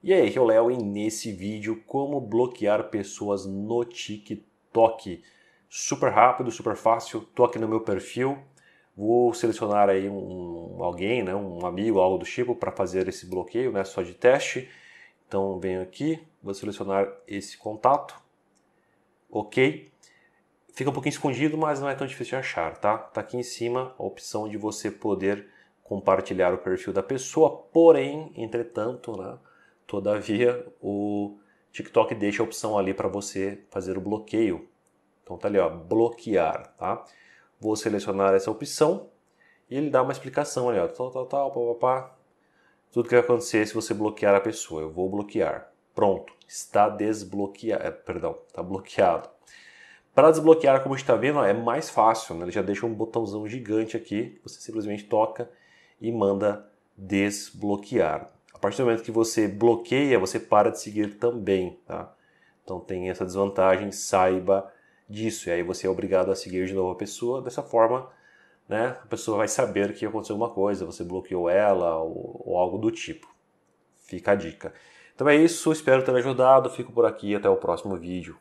E aí, aqui é o Léo e nesse vídeo como bloquear pessoas no TikTok. Super rápido, super fácil. Tô aqui no meu perfil, vou selecionar aí um, alguém, né, um amigo, algo do tipo para fazer esse bloqueio, né, só de teste. Então venho aqui, vou selecionar esse contato. OK. Fica um pouquinho escondido, mas não é tão difícil de achar, tá? Tá aqui em cima a opção de você poder compartilhar o perfil da pessoa, porém, entretanto, né, Todavia, o TikTok deixa a opção ali para você fazer o bloqueio. Então tá ali, ó, bloquear, tá? Vou selecionar essa opção e ele dá uma explicação ali, ó, tal, tal, tal, Tudo que vai acontecer é se você bloquear a pessoa. Eu vou bloquear. Pronto, está desbloqueado, é, perdão, está bloqueado. Para desbloquear, como a gente está vendo, ó, é mais fácil, né? Ele já deixa um botãozão gigante aqui, você simplesmente toca e manda desbloquear. A partir do momento que você bloqueia, você para de seguir também, tá? Então tem essa desvantagem, saiba disso. E aí você é obrigado a seguir de novo a pessoa. Dessa forma, né, a pessoa vai saber que aconteceu alguma coisa, você bloqueou ela ou, ou algo do tipo. Fica a dica. Então é isso, espero ter ajudado. Fico por aqui, até o próximo vídeo.